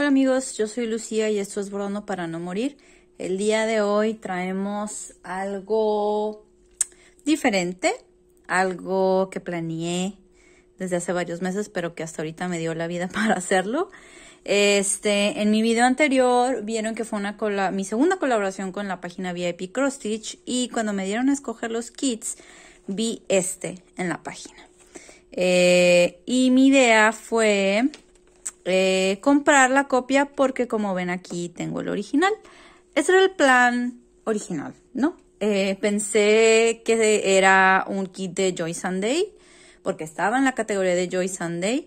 Hola amigos, yo soy Lucía y esto es Brono para no morir. El día de hoy traemos algo diferente, algo que planeé desde hace varios meses, pero que hasta ahorita me dio la vida para hacerlo. Este, en mi video anterior vieron que fue una mi segunda colaboración con la página VIP Cross Stitch y cuando me dieron a escoger los kits vi este en la página. Eh, y mi idea fue eh, comprar la copia porque como ven aquí tengo el original. Ese era el plan original, ¿no? Eh, pensé que era un kit de Joy Sunday porque estaba en la categoría de Joy Sunday.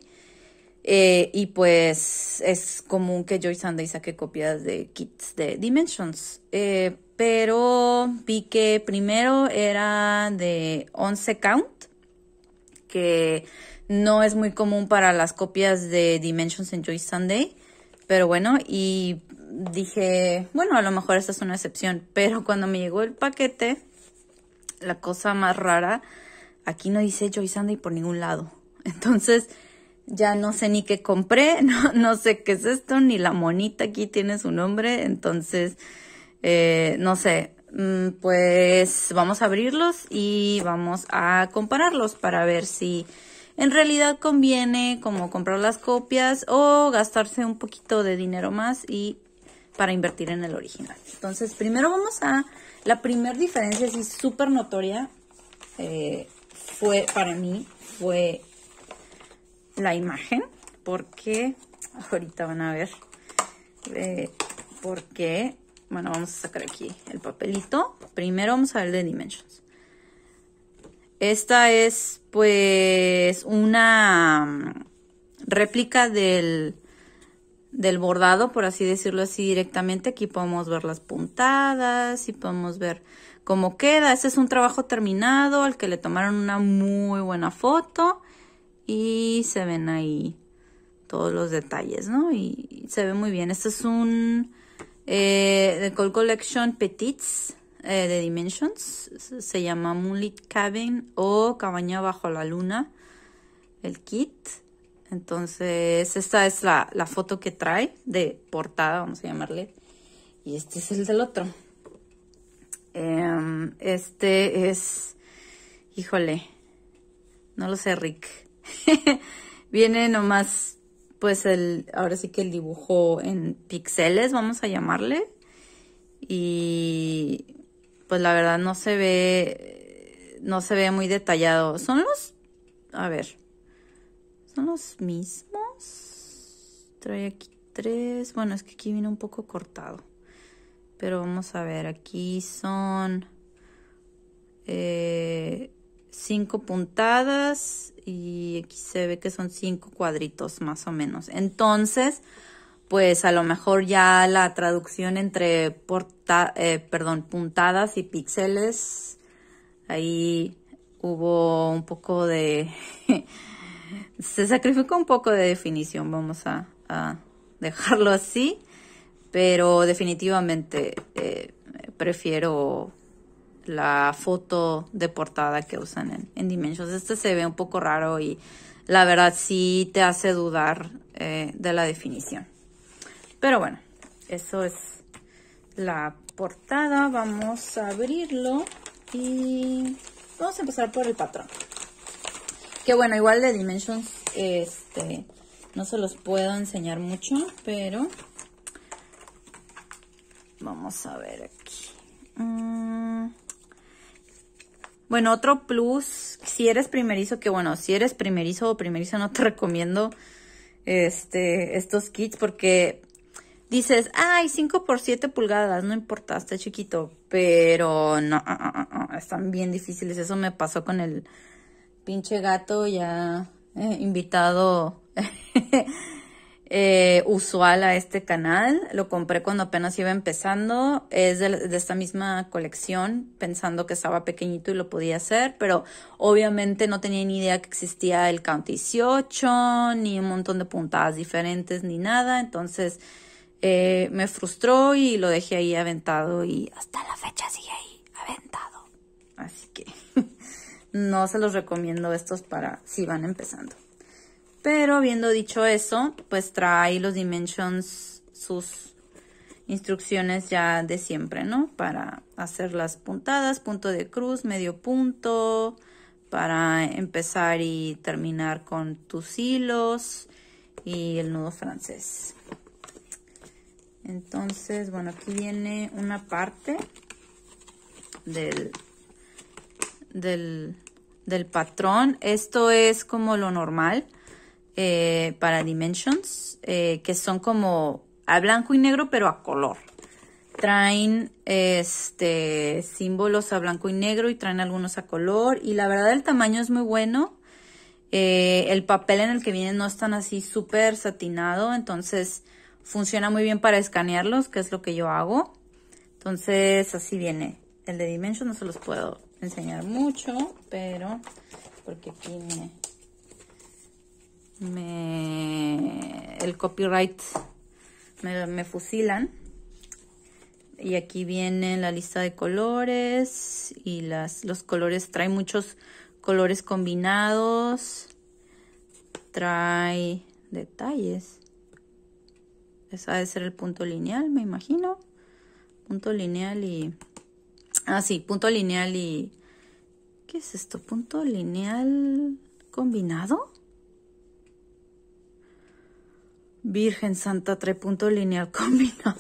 Eh, y pues es común que Joy Sunday saque copias de kits de Dimensions. pero vi que primero era de 11 count, que no es muy común para las copias de Dimensions Joy Sunday, pero bueno, y dije, bueno, a lo mejor esta es una excepción, pero cuando me llegó el paquete, la cosa más rara, aquí no dice Joy Sunday por ningún lado. Entonces, ya no sé ni qué compré, no, no sé qué es esto, ni la monita aquí tiene su nombre, entonces, eh, no sé, mm, pues vamos a abrirlos y vamos a compararlos para ver si en realidad conviene como comprar las copias o gastarse un poquito de dinero más y para invertir en el original. Entonces, primero vamos a... La primera diferencia, sí súper notoria, eh, fue para mí, fue la imagen, porque ahorita van a ver eh, porque... Bueno, vamos a sacar aquí el papelito. Primero vamos a ver de Dimensions. Esta es pues una mm, réplica del, bordado, por así decirlo así directamente. Aquí podemos ver las puntadas y podemos ver cómo queda. Este es un trabajo terminado al que le tomaron una muy buena foto y se ven ahí todos los detalles, ¿no? Y, se ve muy bien. Este es un eh, de Col Collection Petits eh, de Dimensions. Se llama Moonlit Cabin o Cabaña bajo la luna, el kit. Entonces, esta es la, foto que trae de portada, vamos a llamarle. Y este es el del otro. Em, este es, híjole, no lo sé, Rick. Viene nomás, pues, el, ahora sí que el dibujo en pixeles, vamos a llamarle. Y pues, la verdad no se ve, no se ve muy detallado. Son los, a ver, son los mismos. Trae aquí tres, bueno, es que aquí viene un poco cortado. Pero vamos a ver, aquí son eh, cinco puntadas y aquí se ve que son cinco cuadritos más o menos. Entonces, pues a lo mejor ya la traducción entre eh, perdón, puntadas y píxeles, ahí hubo un poco de... se sacrificó un poco de definición, vamos a, dejarlo así, pero definitivamente eh, prefiero la foto de portada que usan en, Dimensions. Este se ve un poco raro y la verdad sí te hace dudar eh, de la definición. Pero bueno, eso es la portada. Vamos a abrirlo y vamos a empezar por el patrón. Que bueno, igual de Dimensions, este, no se los puedo enseñar mucho, pero vamos a ver aquí. Mm. Bueno, otro plus, si eres primerizo, que bueno, si eres primerizo o primerizo no te recomiendo este, estos kits porque dices, ay, 5 por 7 pulgadas, no importa, está chiquito, pero no, ah, ah, ah, están bien difíciles. Eso me pasó con el pinche gato ya eh, invitado eh, usual a este canal. Lo compré cuando apenas iba empezando. Es de, de esta misma colección, pensando que estaba pequeñito y lo podía hacer, pero obviamente no tenía ni idea que existía el count 18, ni un montón de puntadas diferentes, ni nada. Entonces... Eh, me frustró y lo dejé ahí aventado y hasta la fecha sigue ahí aventado. Así que no se los recomiendo estos para si van empezando. Pero habiendo dicho eso, pues trae los dimensions, sus instrucciones ya de siempre, ¿no? Para hacer las puntadas, punto de cruz, medio punto, para empezar y terminar con tus hilos y el nudo francés. Entonces, bueno, aquí viene una parte del, patrón. Esto es como lo normal eh, para Dimensions, eh, que son como a blanco y negro, pero a color. Traen este símbolos a blanco y negro y traen algunos a color. Y la verdad el tamaño es muy bueno. Eh, el papel en el que viene no es tan así súper satinado, entonces Funciona muy bien para escanearlos, que es lo que yo hago. Entonces, así viene. El de Dimension no se los puedo enseñar mucho, pero porque aquí me, me el copyright me, fusilan. Y aquí viene la lista de colores y las, los colores, trae muchos colores combinados, trae detalles. Ese ha ser el punto lineal, me imagino. Punto lineal y... Ah, sí, punto lineal y... ¿Qué es esto? ¿Punto lineal combinado? Virgen Santa, tres punto lineal combinado.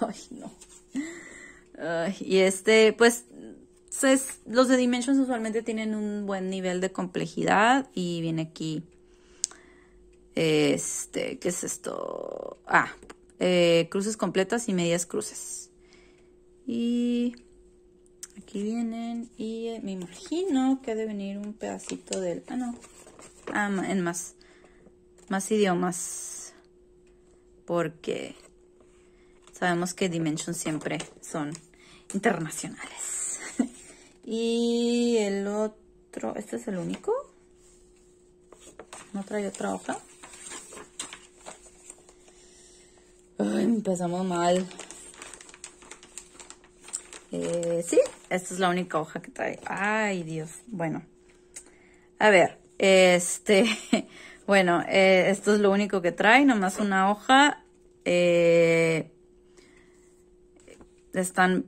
Ay, no. y este, pues, los de Dimensions usualmente tienen un buen nivel de complejidad y viene aquí este, ¿qué es esto? Ah, eh, cruces completas y medias cruces. Y aquí vienen. Y me imagino que ha de venir un pedacito del. Ah, no. Ah, en más. Más idiomas. Porque sabemos que Dimension siempre son internacionales. y el otro. ¿Este es el único? ¿No trae otra hoja? empezamos mal. Eh, sí, esta es la única hoja que trae. Ay, Dios. Bueno. A ver, este, bueno, eh, esto es lo único que trae, nomás una hoja. Eh, están,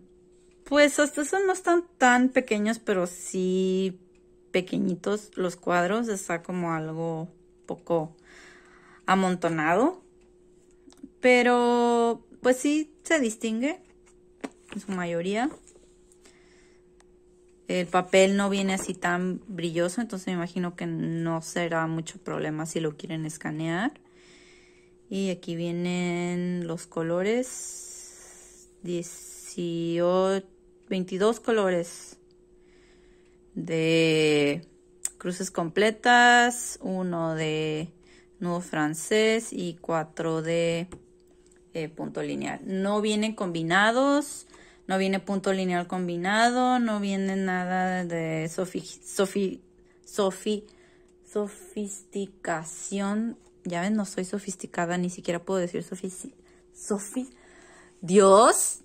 pues estos son, no están tan pequeños, pero sí pequeñitos los cuadros. Está como algo poco amontonado. Pero, pues sí, se distingue en su mayoría. El papel no viene así tan brilloso, entonces me imagino que no será mucho problema si lo quieren escanear. Y aquí vienen los colores. 18, 22 colores de cruces completas, uno de nudo francés y cuatro de eh, punto lineal. No vienen combinados, no viene punto lineal combinado, no viene nada de sofi, sofi, sofisticación. Ya ven, no soy sofisticada, ni siquiera puedo decir sofí. sofi, Dios.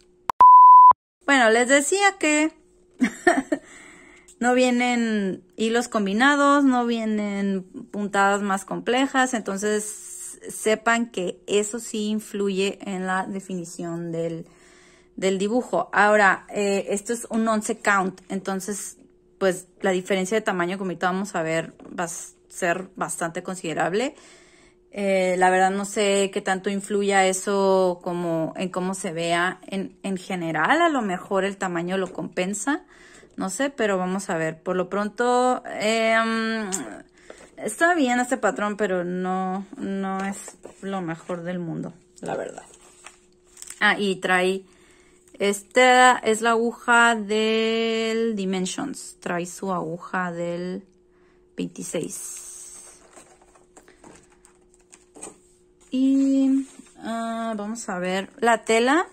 Bueno, les decía que no vienen hilos combinados, no vienen puntadas más complejas, entonces sepan que eso sí influye en la definición del, del dibujo. Ahora, eh, esto es un 11 count, entonces, pues la diferencia de tamaño, como vamos a ver, va a ser bastante considerable. Eh, la verdad no sé qué tanto influya eso como en cómo se vea en, en general. A lo mejor el tamaño lo compensa, no sé, pero vamos a ver. Por lo pronto, eh, mm, Está bien este patrón, pero no, no es lo mejor del mundo, la verdad. Ah, y trae... Esta es la aguja del Dimensions. Trae su aguja del 26. Y ah, vamos a ver la tela.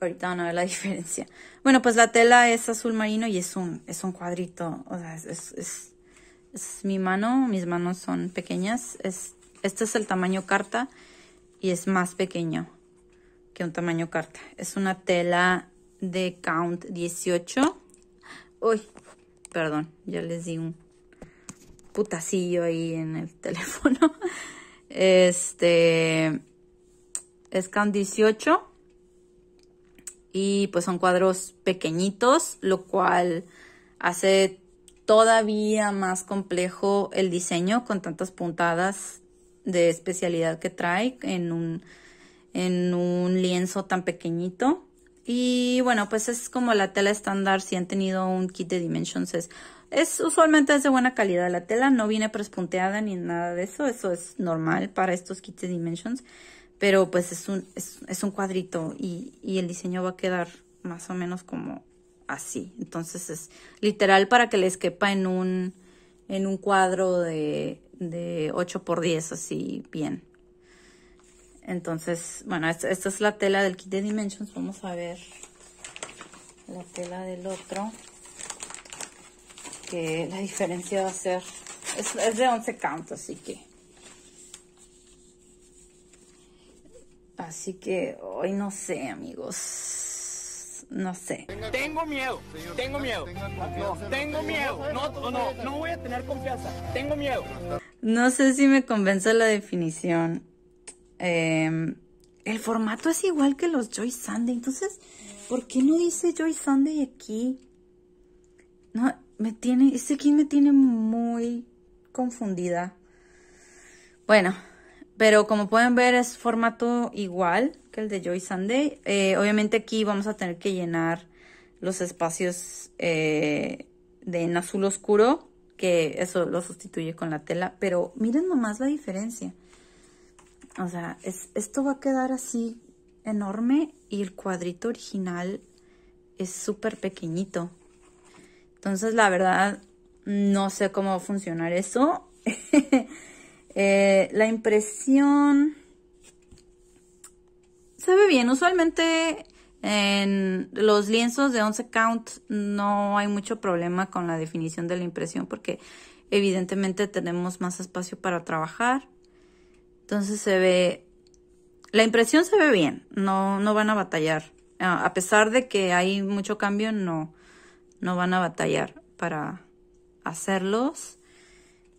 Ahorita van a ver la diferencia. Bueno, pues la tela es azul marino y es un, es un cuadrito. O sea, es es mi mano, mis manos son pequeñas. este es el tamaño carta y es más pequeño que un tamaño carta. Es una tela de Count 18. Uy, perdón, ya les di un putacillo ahí en el teléfono. Este es Count 18 y pues son cuadros pequeñitos, lo cual hace todavía más complejo el diseño con tantas puntadas de especialidad que trae en un, en un lienzo tan pequeñito. Y bueno, pues es como la tela estándar. Si han tenido un kit de Dimensions, es, usualmente es de buena calidad la tela. No viene prespunteada ni nada de eso. Eso es normal para estos kits de Dimensions. Pero pues es un, es, un cuadrito y el diseño va a quedar más o menos como así. Entonces es literal para que les quepa en un, en un cuadro de, de 8 por 10 así bien. Entonces, bueno, esta, es la tela del kit de Dimensions. Vamos a ver la tela del otro. Que la diferencia va a ser... Es, de 11 count, así que... Así que hoy no sé, amigos no sé. Tengo miedo, tengo miedo. No, tengo miedo. No, no, no voy a tener confianza. Tengo miedo. No sé si me convence la definición. Em, el formato es igual que los Joy Sunday. Entonces, ¿por qué no dice Joy Sunday aquí? No, me tiene, este aquí me tiene muy confundida. Bueno, pero como pueden ver es formato igual el de Joy Sunday. Eh, obviamente aquí vamos a tener que llenar los espacios eh, de en azul oscuro, que eso lo sustituye con la tela. Pero miren nomás la diferencia. O sea, es, esto va a quedar así enorme y el cuadrito original es súper pequeñito. Entonces, la verdad, no sé cómo va a funcionar eso. Eh, la impresión se ve bien. Usualmente en los lienzos de 11 count no hay mucho problema con la definición de la impresión porque evidentemente tenemos más espacio para trabajar. Entonces se ve, la impresión se ve bien, no, no van a batallar. Ah, a pesar de que hay mucho cambio, no, no van a batallar para hacerlos.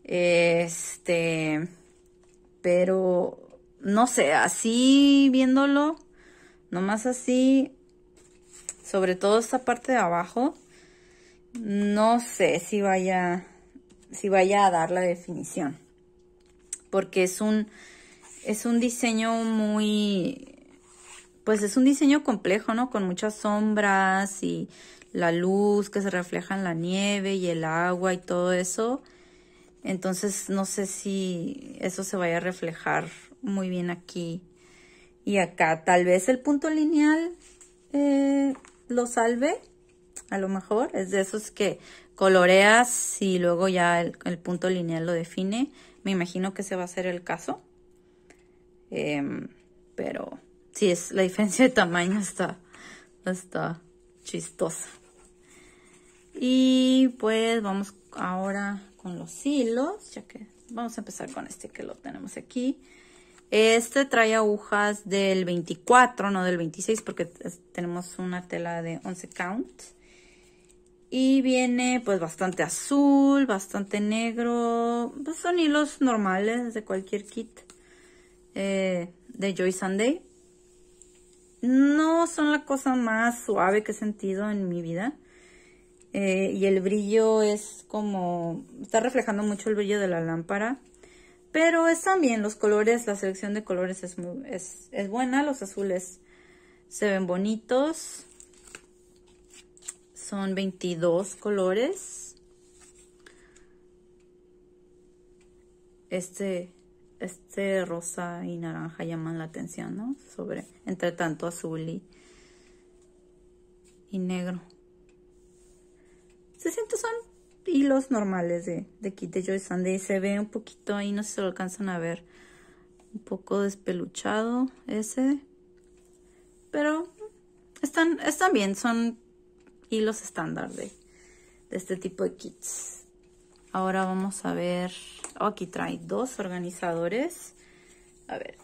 Este, pero no sé, así viéndolo, nomás así, sobre todo esta parte de abajo, no sé si vaya, si vaya a dar la definición. Porque es un, es un diseño muy, pues es un diseño complejo, ¿no? Con muchas sombras y la luz que se refleja en la nieve y el agua y todo eso. Entonces no sé si eso se vaya a reflejar muy bien aquí y acá. Tal vez el punto lineal eh, lo salve, a lo mejor. Es de esos que coloreas y luego ya el, punto lineal lo define. Me imagino que se va a ser el caso. Em, pero sí, es, la diferencia de tamaño está, está chistosa. Y pues vamos ahora con los hilos, ya que vamos a empezar con este que lo tenemos aquí. Este trae agujas del 24, no del 26, porque tenemos una tela de 11 count. Y viene pues bastante azul, bastante negro. Pues, son hilos normales de cualquier kit eh, de Joy Sunday. No son la cosa más suave que he sentido en mi vida. Eh, y el brillo es como... Está reflejando mucho el brillo de la lámpara. Pero están bien los colores, la selección de colores es, es, buena, los azules se ven bonitos. Son 22 colores. Este, este rosa y naranja llaman la atención, ¿no? Sobre, entre tanto azul y, y negro. Se siente son hilos normales de, de Kit de Joy Sunday. Se ve un poquito ahí, no sé si lo alcanzan a ver. Un poco despeluchado ese. Pero están, están bien, son hilos estándar de, este tipo de kits. Ahora vamos a ver... Oh, aquí trae dos organizadores. A ver,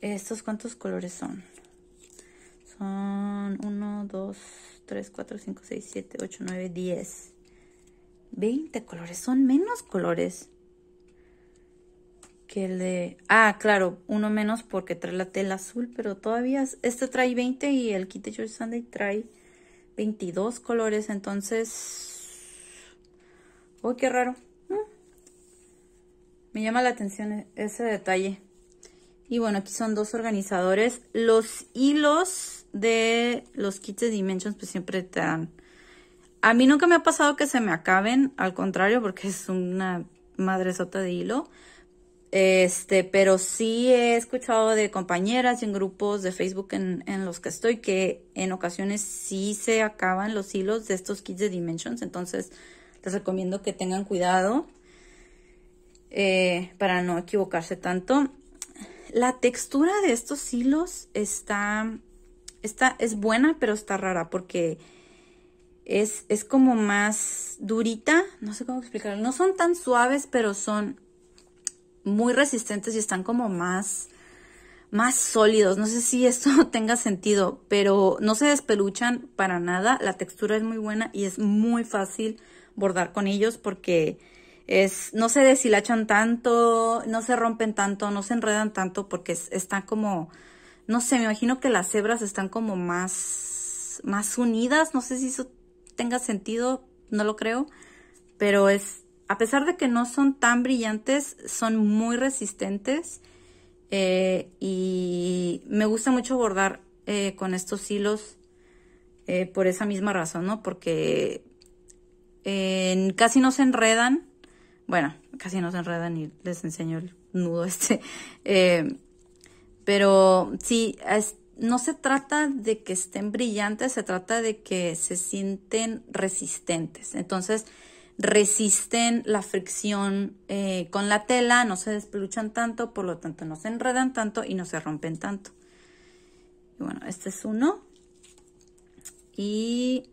¿estos cuántos colores son? Son 1, 2, 3, 4, 5, 6, 7, 8, 9, 10. 20 colores, son menos colores que el de... Ah, claro, uno menos porque trae la tela azul, pero todavía... Este trae 20 y el kit Joy Sunday trae 22 colores, entonces... Uy, qué raro. Me llama la atención e, ese detalle. Y bueno, aquí son dos organizadores. Los hilos de los kits de Dimensions pues siempre te dan a mí nunca me ha pasado que se me acaben, al contrario, porque es una madresota de hilo. Este, pero sí he escuchado de compañeras y en grupos de Facebook en, los que estoy que en ocasiones sí se acaban los hilos de estos kits de Dimensions. Entonces les recomiendo que tengan cuidado eh, para no equivocarse tanto. La textura de estos hilos está, está, es buena, pero está rara porque es, como más durita, no sé cómo explicarlo, no son tan suaves, pero son muy resistentes y están como más, más sólidos. No sé si esto tenga sentido, pero no se despeluchan para nada. La textura es muy buena y es muy fácil bordar con ellos porque es, no se deshilachan tanto, no se rompen tanto, no se enredan tanto porque están como, no sé, me imagino que las hebras están como más, más unidas. No sé si eso tenga sentido, no lo creo, pero es, a pesar de que no son tan brillantes, son muy resistentes eh, y me gusta mucho bordar eh, con estos hilos eh, por esa misma razón, ¿no? Porque casi no se enredan, bueno, casi no se enredan y les enseño el nudo este, pero sí, es, no se trata de que estén brillantes, se trata de que se sienten resistentes. Entonces, resisten la fricción eh, con la tela, no se despluchan tanto, por lo tanto no se enredan tanto y no se rompen tanto. bueno, este es uno. Y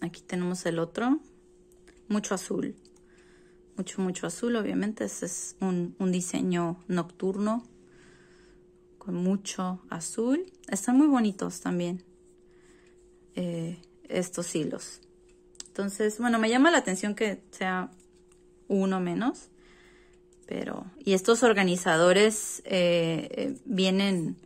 aquí tenemos el otro. Mucho azul. Mucho, mucho azul, obviamente. ese es un diseño nocturno con mucho azul. Están muy bonitos también eh, estos hilos. Entonces, bueno, me llama la atención que sea uno menos. Pero, y estos organizadores eh, eh, vienen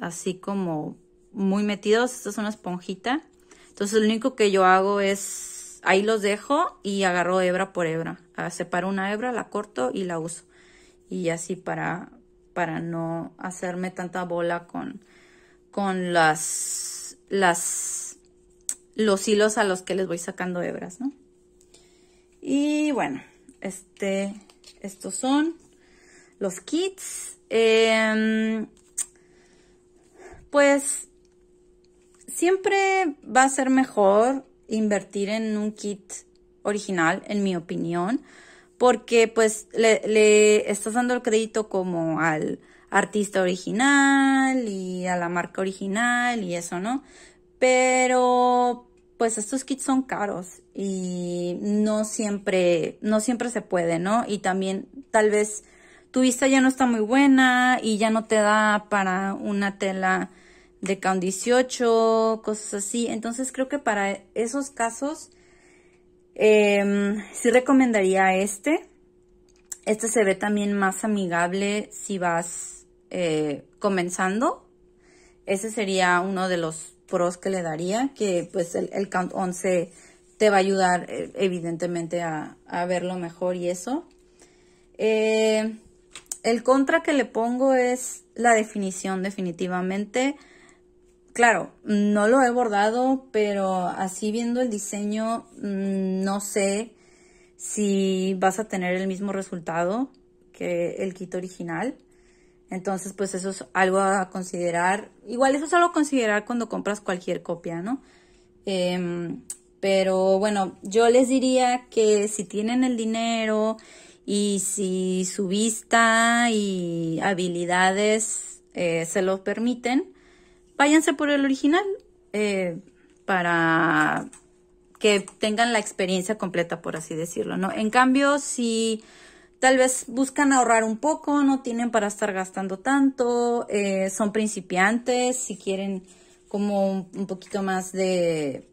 así como muy metidos. Esta es una esponjita. Entonces, lo único que yo hago es, ahí los dejo y agarro hebra por hebra. Ah, separo una hebra, la corto y la uso. Y así para para no hacerme tanta bola con, las, los hilos a los que les voy sacando hebras, ¿no? Y bueno, este, estos son los kits. Em, pues siempre va a ser mejor invertir en un kit original, en mi opinión, porque pues le, le, estás dando el crédito como al artista original y a la marca original y eso, ¿no? Pero pues estos kits son caros y no siempre, no siempre se puede, ¿no? Y también tal vez tu vista ya no está muy buena y ya no te da para una tela de CAUN 18, cosas así. Entonces creo que para esos casos Em, sí recomendaría este. Este se ve también más amigable si vas eh, comenzando. Ese sería uno de los pros que le daría, que pues el, Count 11 te va a ayudar eh, evidentemente a, verlo mejor y eso. Eh, el contra que le pongo es la definición definitivamente. Claro, no lo he bordado, pero así viendo el diseño, mm, no sé si vas a tener el mismo resultado que el kit original. Entonces, pues eso es algo a considerar. Igual eso es algo a considerar cuando compras cualquier copia, ¿no? Em, pero bueno, yo les diría que si tienen el dinero y si su vista y habilidades eh, se los permiten, váyanse por el original eh, para que tengan la experiencia completa, por así decirlo, ¿no? En cambio, si tal vez buscan ahorrar un poco, no tienen para estar gastando tanto, eh, son principiantes, si quieren como un, poquito más de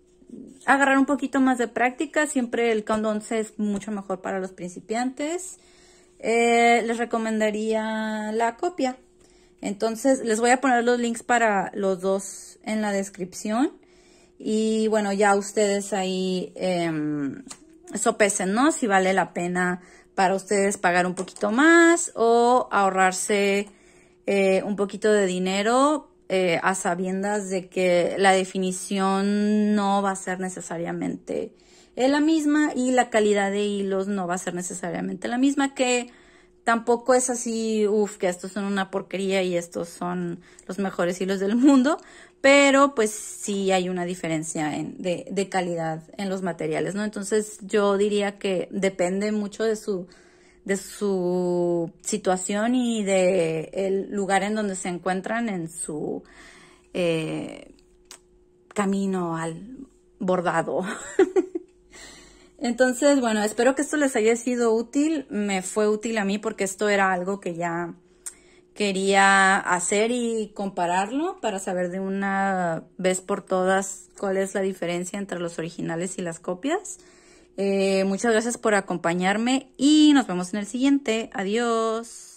agarrar un poquito más de práctica, siempre el Condon es mucho mejor para los principiantes. Eh, les recomendaría la copia. Entonces les voy a poner los links para los dos en la descripción. Y bueno, ya ustedes ahí eh, sopesen, ¿no? Si vale la pena para ustedes pagar un poquito más o ahorrarse eh, un poquito de dinero eh, a sabiendas de que la definición no va a ser necesariamente la misma y la calidad de hilos no va a ser necesariamente la misma que tampoco es así, uff, que estos son una porquería y estos son los mejores hilos del mundo, pero pues sí hay una diferencia de, calidad en los materiales, ¿no? Entonces yo diría que depende mucho de su, de su situación y de el lugar en donde se encuentran en su eh, camino al bordado. Entonces, bueno, espero que esto les haya sido útil. Me fue útil a mí porque esto era algo que ya quería hacer y compararlo para saber de una vez por todas cuál es la diferencia entre los originales y las copias. Eh, muchas gracias por acompañarme y nos vemos en el siguiente. Adiós.